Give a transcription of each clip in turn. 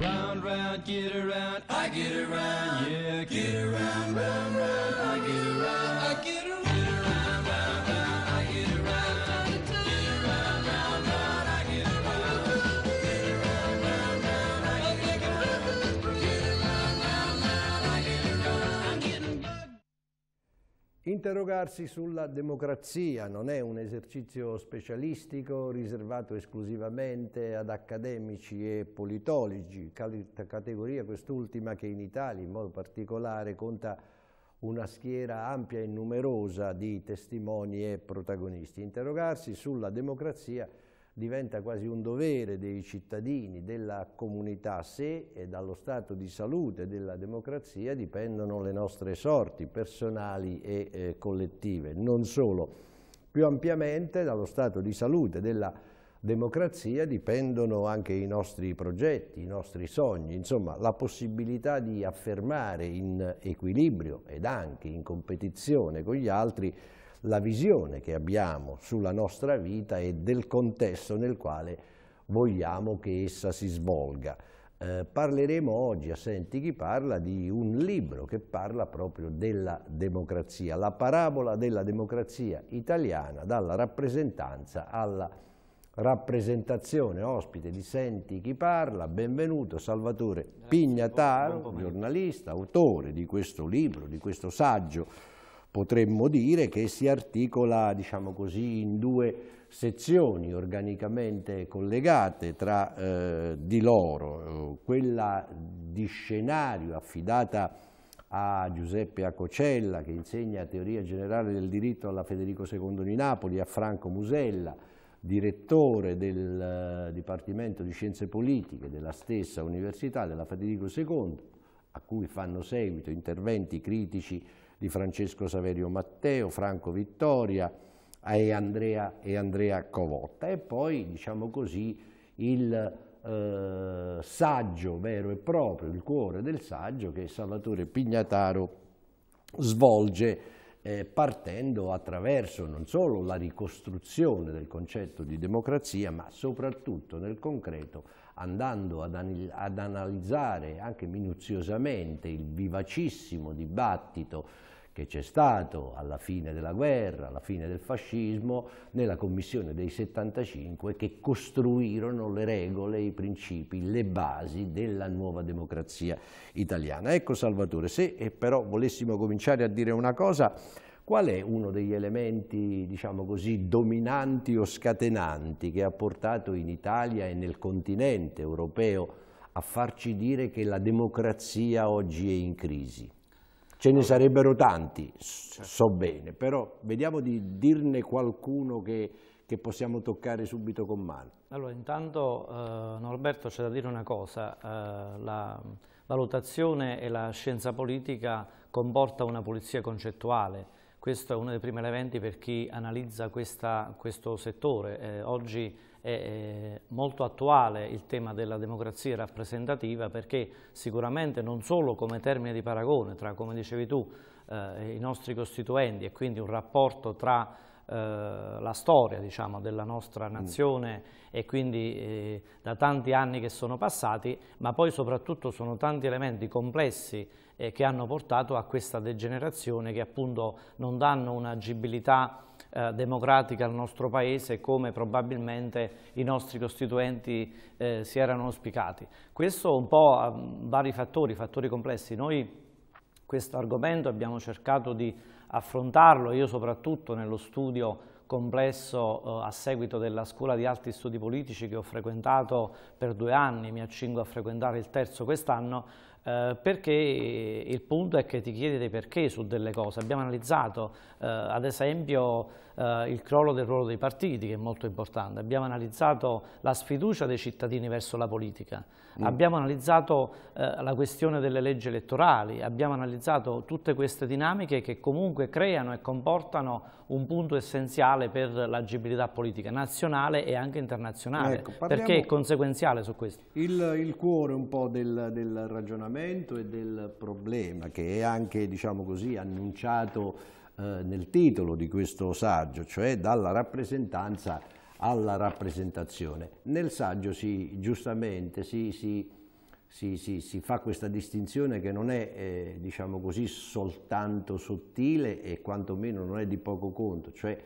Round, round, get around, I get around, yeah, get around, round, round. interrogarsi sulla democrazia, non è un esercizio specialistico riservato esclusivamente ad accademici e politologi, categoria quest'ultima che in Italia in modo particolare conta una schiera ampia e numerosa di testimoni e protagonisti. Interrogarsi sulla democrazia diventa quasi un dovere dei cittadini, della comunità, se e dallo stato di salute della democrazia dipendono le nostre sorti personali e eh, collettive, non solo, più ampiamente dallo stato di salute della democrazia dipendono anche i nostri progetti, i nostri sogni, insomma la possibilità di affermare in equilibrio ed anche in competizione con gli altri la visione che abbiamo sulla nostra vita e del contesto nel quale vogliamo che essa si svolga. Eh, parleremo oggi a Senti chi parla di un libro che parla proprio della democrazia, la parabola della democrazia italiana dalla rappresentanza alla rappresentazione ospite di Senti chi parla, benvenuto Salvatore Grazie, Pignataro, giornalista, autore di questo libro, di questo saggio potremmo dire che si articola diciamo così, in due sezioni organicamente collegate tra eh, di loro, quella di scenario affidata a Giuseppe Acocella che insegna teoria generale del diritto alla Federico II di Napoli, a Franco Musella, direttore del eh, Dipartimento di Scienze Politiche della stessa Università della Federico II, a cui fanno seguito interventi critici di Francesco Saverio Matteo, Franco Vittoria e Andrea, e Andrea Covotta. E poi, diciamo così, il eh, saggio vero e proprio, il cuore del saggio che Salvatore Pignataro svolge eh, partendo attraverso non solo la ricostruzione del concetto di democrazia, ma soprattutto nel concreto andando ad, ad analizzare anche minuziosamente il vivacissimo dibattito che c'è stato alla fine della guerra, alla fine del fascismo, nella Commissione dei 75 che costruirono le regole, i principi, le basi della nuova democrazia italiana. Ecco Salvatore, se però volessimo cominciare a dire una cosa, qual è uno degli elementi, diciamo così, dominanti o scatenanti che ha portato in Italia e nel continente europeo a farci dire che la democrazia oggi è in crisi? Ce ne sarebbero tanti, so bene, però vediamo di dirne qualcuno che, che possiamo toccare subito con mano. Allora, intanto eh, Norberto c'è da dire una cosa, eh, la valutazione e la scienza politica comporta una pulizia concettuale, questo è uno dei primi elementi per chi analizza questa, questo settore. Eh, oggi è molto attuale il tema della democrazia rappresentativa perché sicuramente non solo come termine di paragone tra, come dicevi tu, eh, i nostri costituenti e quindi un rapporto tra eh, la storia diciamo, della nostra mm. nazione mm. e quindi eh, da tanti anni che sono passati, ma poi soprattutto sono tanti elementi complessi eh, che hanno portato a questa degenerazione che appunto non danno un'agibilità eh, democratica al nostro Paese come probabilmente i nostri costituenti eh, si erano auspicati. Questo un po' ha ehm, vari fattori, fattori complessi. Noi questo argomento abbiamo cercato di affrontarlo, io soprattutto nello studio complesso eh, a seguito della scuola di alti studi politici che ho frequentato per due anni, mi accingo a frequentare il terzo quest'anno, eh, perché il punto è che ti chiedi dei perché su delle cose. Abbiamo analizzato eh, ad esempio eh, il crollo del ruolo dei partiti che è molto importante, abbiamo analizzato la sfiducia dei cittadini verso la politica, Mm. Abbiamo analizzato eh, la questione delle leggi elettorali, abbiamo analizzato tutte queste dinamiche che comunque creano e comportano un punto essenziale per l'agibilità politica nazionale e anche internazionale, ecco, perché è conseguenziale su questo. Il, il cuore un po' del, del, ragionamento e del problema che è anche diciamo così, annunciato eh, nel titolo di questo saggio, cioè dalla rappresentanza alla rappresentazione. Nel saggio si, giustamente si, si, si, fa questa distinzione che non è eh, diciamo così, soltanto sottile e quantomeno non è di poco conto, cioè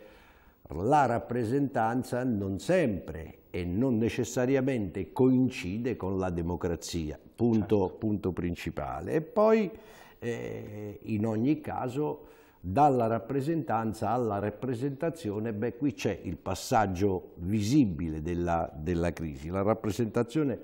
la rappresentanza non sempre e non necessariamente coincide con la democrazia, punto, certo. punto principale. E poi eh, in ogni caso dalla rappresentanza alla rappresentazione, beh qui c'è il passaggio visibile della, della crisi. La rappresentazione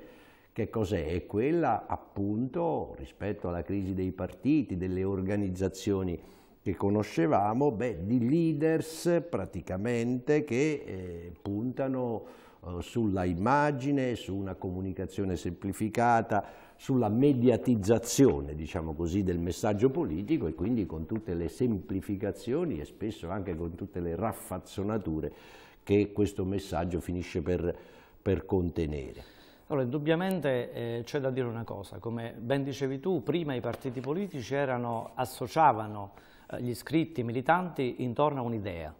che cos'è? È quella appunto rispetto alla crisi dei partiti, delle organizzazioni che conoscevamo, beh, di leaders praticamente che eh, puntano eh, sulla immagine, su una comunicazione semplificata, sulla mediatizzazione, diciamo così, del messaggio politico e quindi con tutte le semplificazioni e spesso anche con tutte le raffazzonature che questo messaggio finisce per, per contenere. Allora, indubbiamente eh, c'è da dire una cosa, come ben dicevi tu, prima i partiti politici erano, associavano eh, gli iscritti militanti intorno a un'idea,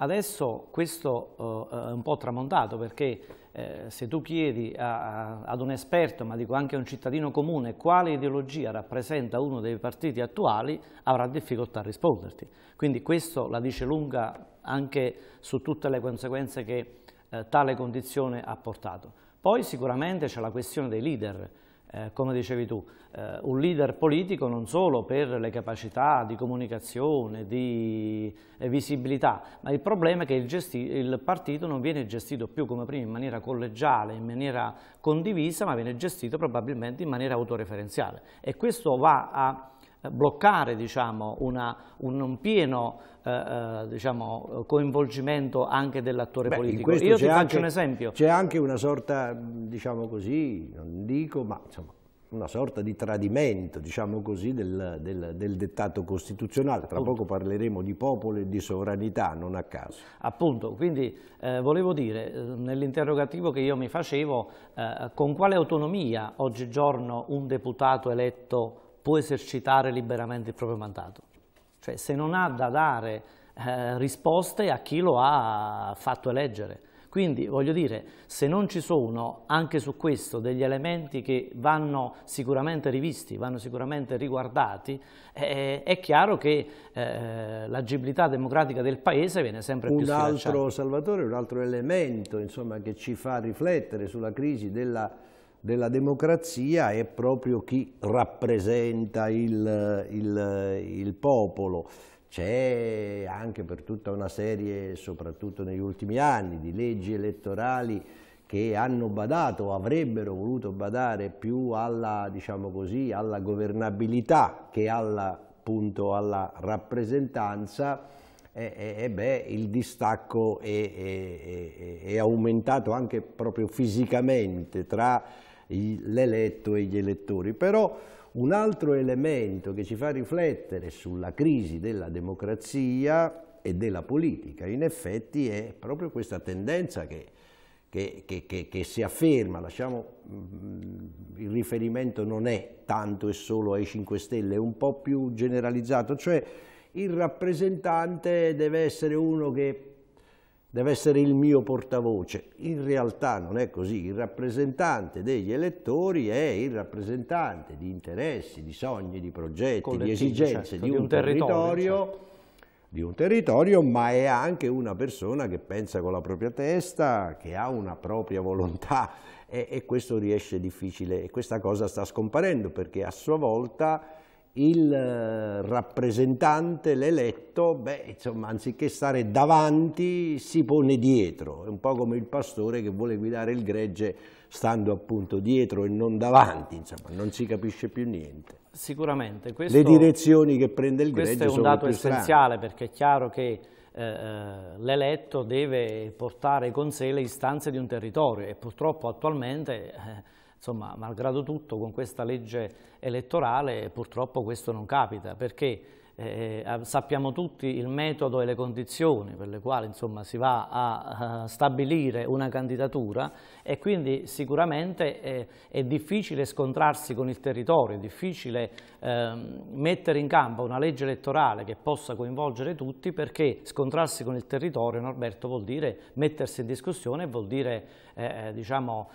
Adesso questo eh, eh, è un po' tramontato perché eh, se tu chiedi a, a, ad un esperto, ma dico anche a un cittadino comune, quale ideologia rappresenta uno dei partiti attuali, avrà difficoltà a risponderti. Quindi questo la dice lunga anche su tutte le conseguenze che eh, tale condizione ha portato. Poi sicuramente c'è la questione dei leader, eh, come dicevi tu, eh, un leader politico non solo per le capacità di comunicazione, di eh, visibilità, ma il problema è che il, il, partito non viene gestito più come prima in maniera collegiale, in maniera condivisa, ma viene gestito probabilmente in maniera autoreferenziale e questo va a eh, bloccare diciamo, una, un, pieno eh, eh, diciamo, coinvolgimento anche dell'attore politico. Io ti faccio anche, un esempio. C'è anche una sorta, diciamo così, non dico, ma insomma, una sorta di tradimento, diciamo così, del, del, del, dettato costituzionale. Tra poco parleremo di popolo e di sovranità, non a caso. Appunto, quindi eh, volevo dire, eh, nell'interrogativo che io mi facevo, eh, con quale autonomia oggigiorno un deputato eletto può esercitare liberamente il proprio mandato. Cioè se non ha da dare eh, risposte a chi lo ha fatto eleggere. Quindi voglio dire, se non ci sono anche su questo degli elementi che vanno sicuramente rivisti, vanno sicuramente riguardati, eh, è chiaro che eh, l'agibilità democratica del Paese viene sempre un più sfilacciata. Un altro, Salvatore, un altro elemento insomma, che ci fa riflettere sulla crisi della della democrazia è proprio chi rappresenta il, il, il popolo. C'è anche per tutta una serie, soprattutto negli ultimi anni, di leggi elettorali che hanno badato o avrebbero voluto badare più alla, diciamo così, alla governabilità che alla, appunto, alla rappresentanza, e, e beh, il distacco è, è, è, è aumentato anche proprio fisicamente tra l'eletto e gli elettori. Però un altro elemento che ci fa riflettere sulla crisi della democrazia e della politica, in effetti, è proprio questa tendenza che, che, che, che si afferma, lasciamo, mm, il riferimento non è tanto e solo ai 5 Stelle, è un po' più generalizzato, cioè il rappresentante deve essere uno che deve essere il mio portavoce. In realtà non è così, il rappresentante degli elettori è il rappresentante di interessi, di sogni, di progetti, di esigenze certo, di, un di, un territorio, territorio certo. di un territorio, ma è anche una persona che pensa con la propria testa, che ha una propria volontà e, e questo riesce difficile e questa cosa sta scomparendo perché a sua volta il eh, rappresentante, l'eletto, beh, insomma, anziché stare davanti, si pone dietro. È un po' come il pastore che vuole guidare il gregge stando appunto dietro e non davanti, insomma, non si capisce più niente. Sicuramente. Questo, Le direzioni che prende il gregge sono Questo è un dato essenziale, strane. perché è chiaro che eh, eh, l'eletto deve portare con sé le istanze di un territorio e purtroppo attualmente Insomma, malgrado tutto, con questa legge elettorale purtroppo questo non capita, perché eh, eh, eh, sappiamo tutti il metodo e le condizioni per le quali insomma, si va a, a stabilire una candidatura e quindi sicuramente è, eh, è difficile scontrarsi con il territorio, è difficile eh, mettere in campo una legge elettorale che possa coinvolgere tutti perché scontrarsi con il territorio, Norberto, vuol dire mettersi in discussione e vuol dire eh, diciamo,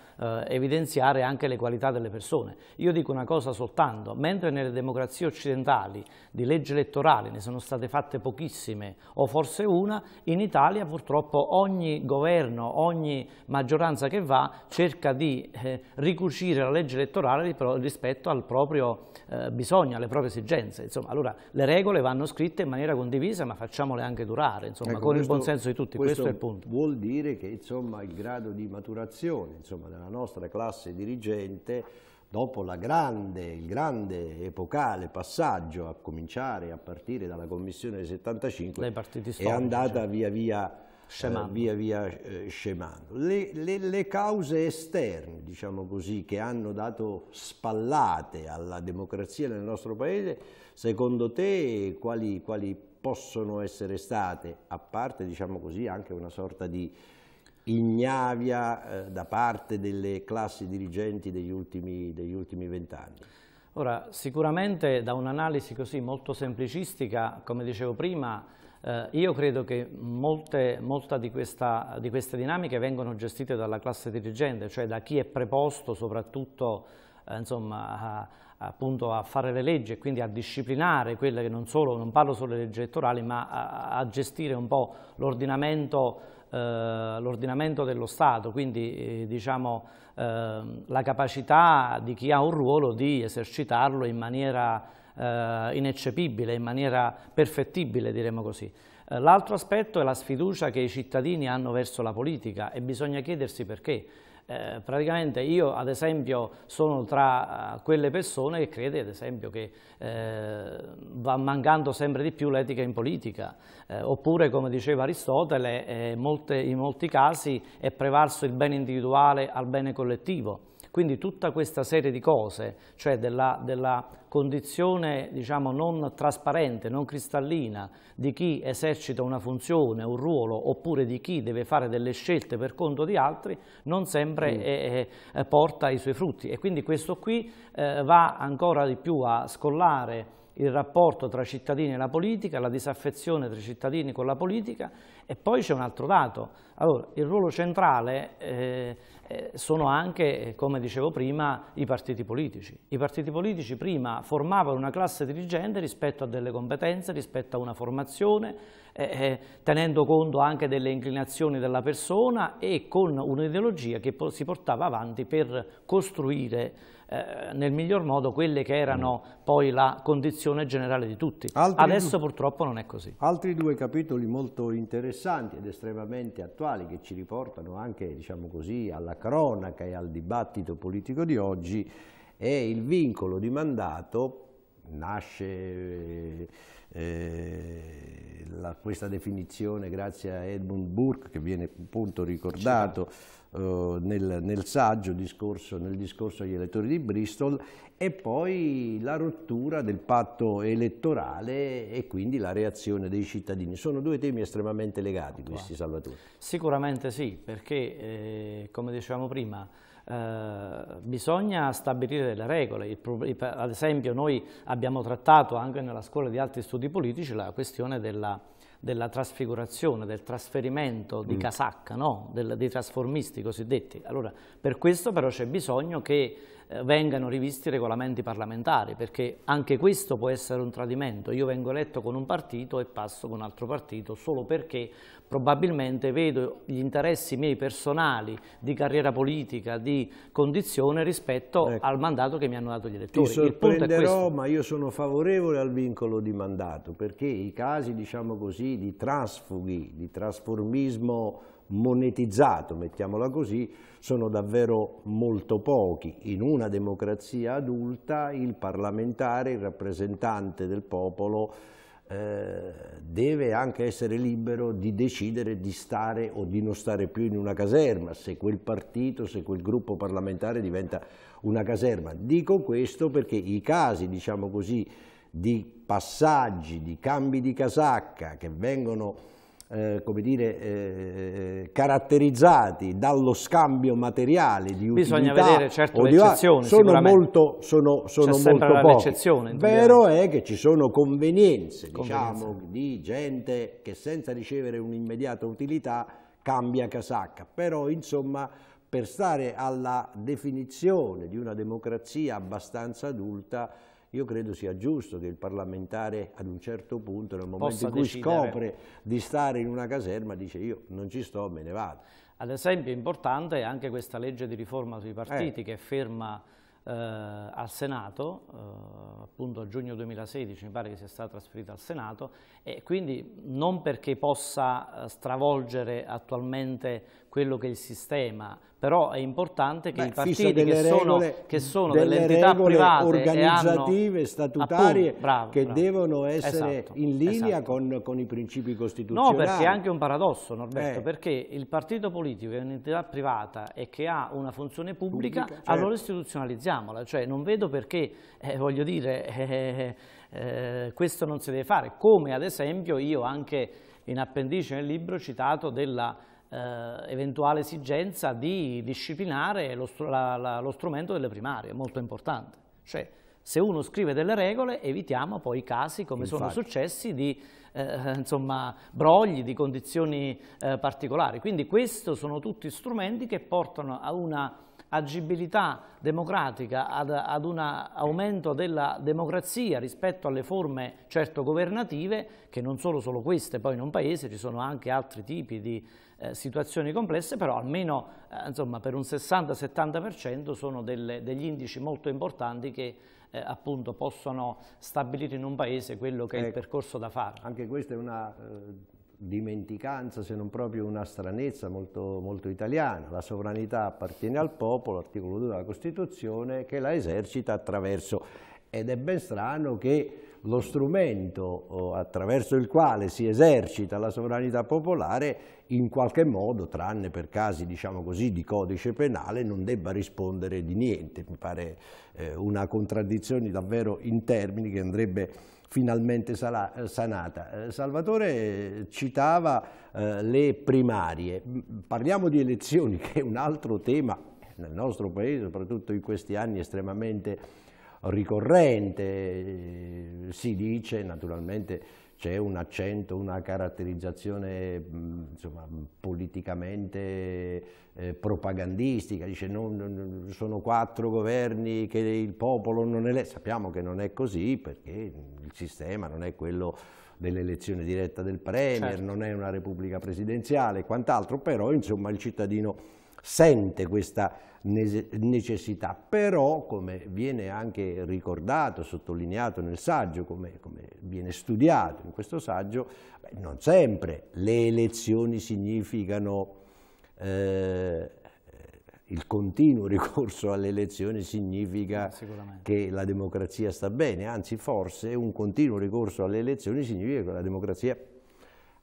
evidenziare anche le qualità delle persone. Io dico una cosa soltanto, mentre nelle democrazie occidentali di legge elettorale elettorali, ne sono state fatte pochissime o forse una, in Italia purtroppo ogni governo, ogni maggioranza che va cerca di eh, ricucire la legge elettorale rispetto al proprio eh, bisogno, alle proprie esigenze. Insomma, allora le regole vanno scritte in maniera condivisa ma facciamole anche durare, insomma, ecco, con questo, il senso di tutti, questo, questo, è il punto. Vuol dire che insomma, il grado di maturazione insomma, della nostra classe dirigente dopo grande, il grande epocale passaggio a cominciare a partire dalla commissione del 75 è andata cioè. via via scemando. Eh, via via, eh, scemando. Le, le, le, cause esterne, diciamo così, che hanno dato spallate alla democrazia nel nostro paese, secondo te quali, quali possono essere state, a parte diciamo così, anche una sorta di ignavia eh, da parte delle classi dirigenti degli ultimi vent'anni? Ora, sicuramente da un'analisi così molto semplicistica, come dicevo prima, eh, io credo che molte molta di, questa, di, queste dinamiche vengono gestite dalla classe dirigente, cioè da chi è preposto soprattutto eh, insomma, a, a, fare le leggi e quindi a disciplinare quelle che non solo, non parlo solo delle leggi elettorali, ma a, a gestire un po' l'ordinamento eh, l'ordinamento dello Stato, quindi eh, diciamo, ehm, la capacità di chi ha un ruolo di esercitarlo in maniera eh, ineccepibile, in maniera perfettibile, diremmo così. L'altro aspetto è la sfiducia che i cittadini hanno verso la politica e bisogna chiedersi perché. Eh, praticamente io ad esempio sono tra eh, quelle persone che crede ad esempio che eh, va mancando sempre di più l'etica in politica, eh, oppure come diceva Aristotele eh, molte, in molti casi è prevalso il bene individuale al bene collettivo. Quindi tutta questa serie di cose, cioè della, della condizione diciamo, non trasparente, non cristallina di chi esercita una funzione, un ruolo, oppure di chi deve fare delle scelte per conto di altri, non sempre mm. eh, eh, porta i suoi frutti. E quindi questo qui eh, va ancora di più a scollare il rapporto tra cittadini e la politica, la disaffezione tra i cittadini con la politica e poi c'è un altro dato. Allora, il ruolo centrale eh, eh sono anche, come dicevo prima, i partiti politici. I partiti politici prima formavano una classe dirigente rispetto a delle competenze, rispetto a una formazione, eh, eh tenendo conto anche delle inclinazioni della persona e con un'ideologia che si portava avanti per costruire eh, nel miglior modo quelle che erano mm. poi la condizione generale di tutti. Altri Adesso due, purtroppo non è così. Altri due capitoli molto interessanti ed estremamente attuali che ci riportano anche diciamo così, alla cronaca e al dibattito politico di oggi è il vincolo di mandato nasce eh, la, questa definizione grazie a Edmund Burke che viene appunto ricordato eh, nel, nel, saggio discorso, nel discorso agli elettori di Bristol e poi la rottura del patto elettorale e quindi la reazione dei cittadini. Sono due temi estremamente legati questi, Salvatore. Sicuramente sì, perché eh, come dicevamo prima eh, bisogna stabilire delle regole. ad esempio noi abbiamo trattato anche nella scuola di altri studi politici la questione della, della trasfigurazione, del trasferimento di mm. casacca, no? del, dei trasformisti cosiddetti. Allora, per questo però c'è bisogno che eh, vengano rivisti i regolamenti parlamentari, perché anche questo può essere un tradimento. Io vengo eletto con un partito e passo con un altro partito solo perché probabilmente vedo gli interessi miei personali di carriera politica, di condizione rispetto ecco. al mandato che mi hanno dato gli elettori. Ti sorprenderò, ma io sono favorevole al vincolo di mandato, perché i casi, diciamo così, di trasfughi, di trasformismo monetizzato, mettiamola così, sono davvero molto pochi. In una democrazia adulta il parlamentare, il rappresentante del popolo, eh, deve anche essere libero di decidere di stare o di non stare più in una caserma, se quel partito, se quel gruppo parlamentare diventa una caserma. Dico questo perché i casi, diciamo così, di passaggi, di cambi di casacca che vengono eh, come dire, eh, caratterizzati dallo scambio materiale di utilità. Bisogna vedere certo le eccezioni, sono molto, sono, sono molto poche. Vero è che ci sono convenienze, diciamo, di gente che senza ricevere un'immediata utilità cambia casacca, però insomma per stare alla definizione di una democrazia abbastanza adulta io credo sia giusto che il parlamentare ad un certo punto, nel momento in cui decidere. scopre di stare in una caserma, dice io non ci sto, me ne vado. Ad esempio è importante anche questa legge di riforma sui partiti eh. che ferma eh, al Senato, eh, appunto a giugno 2016 mi pare che sia stata trasferita al Senato e quindi non perché possa eh, stravolgere attualmente quello che è il sistema, però è importante che Beh, i partiti che, regole, sono, che, sono, delle, delle entità private organizzative, hanno, statutarie appunto, bravo, che bravo. devono essere esatto, in linea esatto. con, con, i principi costituzionali. No, perché è anche un paradosso Norberto, eh. perché il partito politico è un'entità privata e che ha una funzione pubblica, pubblica certo. allora istituzionalizziamola, cioè non vedo perché, eh, voglio dire, eh, eh, questo non si deve fare, come ad esempio io anche in appendice nel libro ho citato della eh, eventuale esigenza di disciplinare lo, la, la, lo, strumento delle primarie, molto importante. Cioè, se uno scrive delle regole evitiamo poi casi come Infatti. sono successi di eh, insomma, brogli, di condizioni eh, particolari. Quindi questi sono tutti strumenti che portano a una agibilità democratica, ad, ad un aumento della democrazia rispetto alle forme certo governative, che non sono solo queste, poi in un paese ci sono anche altri tipi di eh, situazioni complesse, però almeno eh, insomma, per un 60-70% sono delle, degli indici molto importanti che eh, appunto possono stabilire in un paese quello che è il ecco. percorso da fare. Anche questa è una eh, dimenticanza, se non proprio una stranezza molto, molto italiana. La sovranità appartiene al popolo, articolo 2 della Costituzione, che la esercita attraverso... Ed è ben strano che lo strumento attraverso il quale si esercita la sovranità popolare in qualche modo, tranne per casi diciamo così, di codice penale, non debba rispondere di niente. Mi pare eh, una contraddizione davvero in termini che andrebbe finalmente sanata. Eh, Salvatore citava eh, le primarie, parliamo di elezioni che è un altro tema nel nostro paese, soprattutto in questi anni estremamente ricorrente, eh, si dice naturalmente c'è un accento, una caratterizzazione insomma, politicamente eh, propagandistica, dice non, non, sono quattro governi che il popolo non elegge, sappiamo che non è così perché il sistema non è quello dell'elezione diretta del Premier, certo. non è una repubblica presidenziale e quant'altro, però insomma il cittadino sente questa necessità, però come viene anche ricordato, sottolineato nel saggio, come, come viene studiato in questo saggio, beh, non sempre le elezioni significano eh, il continuo ricorso alle elezioni significa eh, che la democrazia sta bene, anzi forse un continuo ricorso alle elezioni significa che la democrazia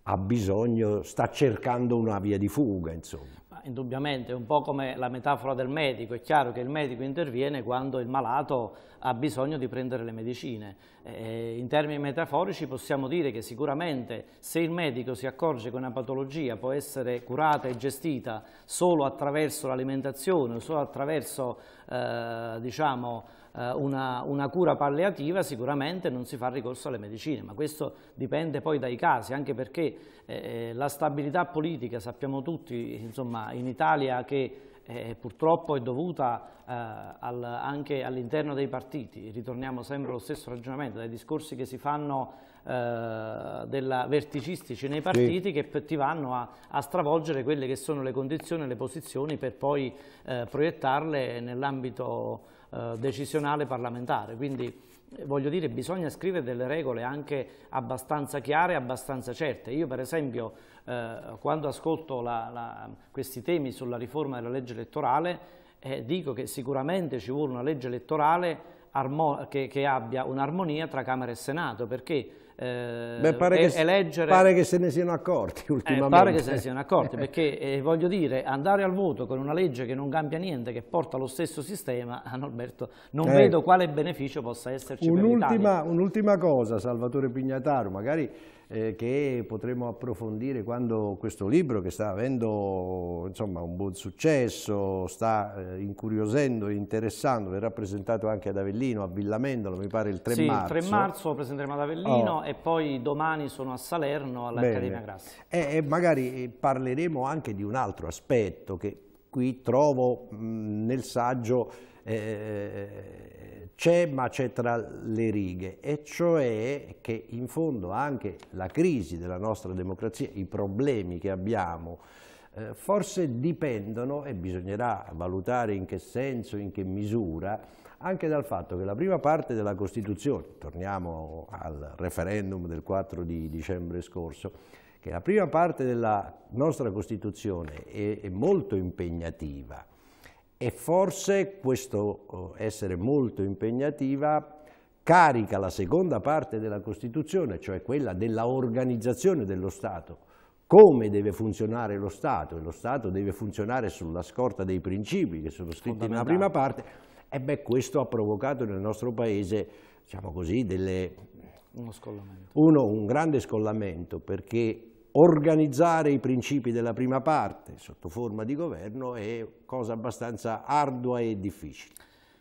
ha bisogno, sta cercando una via di fuga, insomma indubbiamente, è un po' come la metafora del medico, è chiaro che il medico interviene quando il malato ha bisogno di prendere le medicine. Eh, eh, in termini metaforici possiamo dire che sicuramente se il medico si accorge che una patologia può essere curata e gestita solo attraverso l'alimentazione, solo attraverso eh, diciamo, eh, una, una, cura palliativa sicuramente non si fa ricorso alle medicine, ma questo dipende poi dai casi, anche perché eh, eh, la stabilità politica, sappiamo tutti insomma, in Italia che eh, purtroppo è dovuta eh, al, anche all'interno dei partiti, ritorniamo sempre allo stesso ragionamento, dai discorsi che si fanno eh, della, verticistici nei partiti sì. che ti vanno a, a, stravolgere quelle che sono le condizioni e le posizioni per poi proiettarle nell'ambito eh, decisionale parlamentare. Quindi eh, voglio dire bisogna scrivere delle regole anche abbastanza chiare, e abbastanza certe. Io per esempio eh, quando ascolto la, la, questi temi sulla riforma della legge elettorale eh, dico che sicuramente ci vuole una legge elettorale che, che abbia un'armonia tra Camera e Senato perché eh, Beh, pare, e, che, eleggere... pare che se ne siano accorti ultimamente. Eh, pare che se ne siano accorti, perché eh, voglio dire, andare al voto con una legge che non cambia niente, che porta allo stesso sistema, Alberto, non eh, vedo quale beneficio possa esserci un'ultima, Un'ultima cosa, Salvatore Pignataro, magari eh, che potremo approfondire quando questo libro, che sta avendo insomma, un buon successo, sta eh, incuriosendo e interessando, verrà presentato anche ad Avellino, a Villamendolo, mi pare il 3 sì, marzo. Sì, il 3 marzo lo presenteremo ad Avellino oh. e poi domani sono a Salerno all'Accademia Grassi. E, e magari eh, parleremo anche di un altro aspetto che qui trovo mh, mm, nel saggio eh, c'è ma c'è tra le righe e cioè che in fondo anche la crisi della nostra democrazia, i problemi che abbiamo eh, forse dipendono e bisognerà valutare in che senso, in che misura anche dal fatto che la prima parte della Costituzione, torniamo al referendum del 4 di dicembre scorso, che la prima parte della nostra Costituzione è, è molto impegnativa e forse questo oh, essere molto impegnativa carica la seconda parte della Costituzione, cioè quella dell'organizzazione dello Stato, come deve funzionare lo Stato, e lo Stato deve funzionare sulla scorta dei principi che sono scritti nella prima parte, e beh, questo ha provocato nel nostro Paese, diciamo così, delle... Uno scollamento. Uno, un grande scollamento, perché organizzare i principi della prima parte sotto forma di governo è cosa abbastanza ardua e difficile.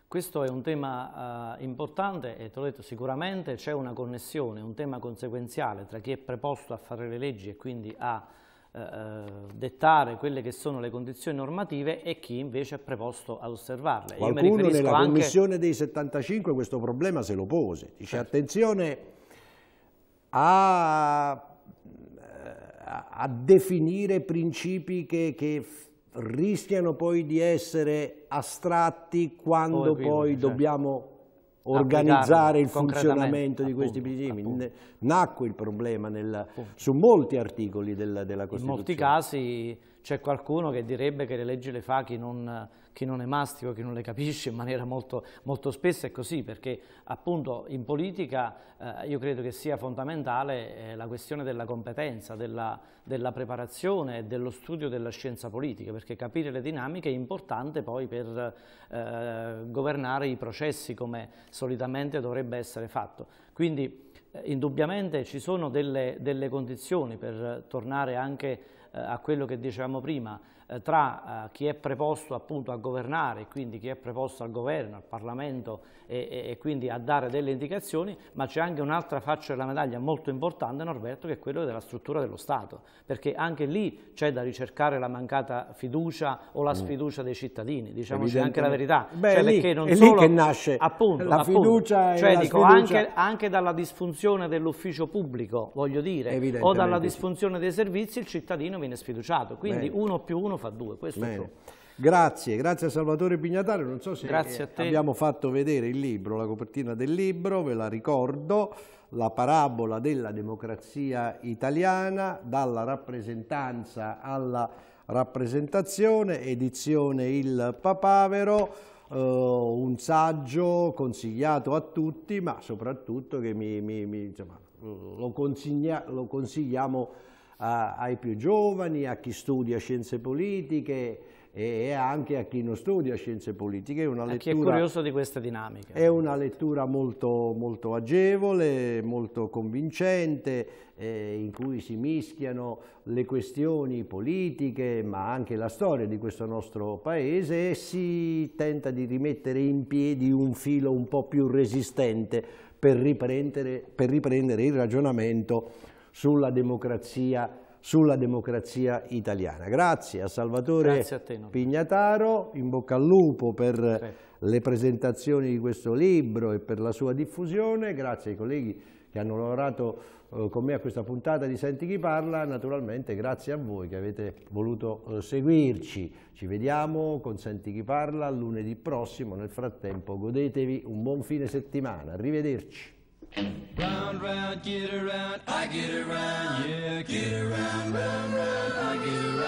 Questo è un tema eh, importante e te l'ho detto sicuramente c'è una connessione, un tema conseguenziale tra chi è preposto a fare le leggi e quindi a eh, eh, dettare quelle che sono le condizioni normative e chi invece è preposto ad osservarle. Qualcuno nella anche... commissione dei 75 questo problema se lo pose, dice certo. attenzione a a definire principi che, che rischiano poi di essere astratti quando prima, poi certo. dobbiamo organizzare il funzionamento di questi principi. Nacque il problema nel, su molti articoli della, della Costituzione. In molti casi c'è qualcuno che direbbe che le leggi le fa chi non, chi non le mastica, chi non le capisce in maniera molto, molto spessa, è così, perché appunto in politica eh, io credo che sia fondamentale eh, la questione della competenza, della, della preparazione e dello studio della scienza politica, perché capire le dinamiche è importante poi per eh, governare i processi come solitamente dovrebbe essere fatto. Quindi eh, indubbiamente ci sono delle, delle condizioni per tornare anche eh, a quello che dicevamo prima, eh, tra eh, chi è preposto appunto a governare, quindi chi è preposto al governo, al Parlamento e, e, e quindi a dare delle indicazioni, ma c'è anche un'altra faccia della medaglia molto importante, Norberto, che è quella della struttura dello Stato, perché anche lì c'è da ricercare la mancata fiducia o la mm. sfiducia dei cittadini, diciamoci anche la verità. Beh, cioè, lì, è solo, lì che nasce appunto, la fiducia appunto, e cioè, la dico, Anche, anche dalla disfunzione dell'ufficio pubblico, voglio dire, o dalla disfunzione dei servizi, il cittadino viene sfiduciato. Quindi Beh. uno più uno fa due, questo Bene. Ciò. Grazie, grazie a Salvatore Pignatario, non so se abbiamo fatto vedere il libro, la copertina del libro, ve la ricordo, la parabola della democrazia italiana, dalla rappresentanza alla rappresentazione, edizione Il Papavero, eh, un saggio consigliato a tutti, ma soprattutto che mi, mi, mi, insomma, lo, consiglia, lo consigliamo a, ai più giovani, a chi studia scienze politiche e anche a chi non studia scienze politiche. È una lettura, a chi è curioso di questa dinamica. È una lettura molto, molto agevole, molto convincente, eh, in cui si mischiano le questioni politiche, ma anche la storia di questo nostro paese e si tenta di rimettere in piedi un filo un po' più resistente per riprendere, per riprendere il ragionamento sulla democrazia, sulla democrazia italiana. Grazie a Salvatore Grazie a te, Pignataro, in bocca al lupo per sì. le presentazioni di questo libro e per la sua diffusione. Grazie ai colleghi che hanno lavorato eh, con me a questa puntata di Senti chi parla, naturalmente grazie a voi che avete voluto eh, seguirci. Ci vediamo con Senti chi parla lunedì prossimo, nel frattempo godetevi un buon fine settimana, arrivederci. Round, round, get around, I get around, yeah, get around, round, round, I get around.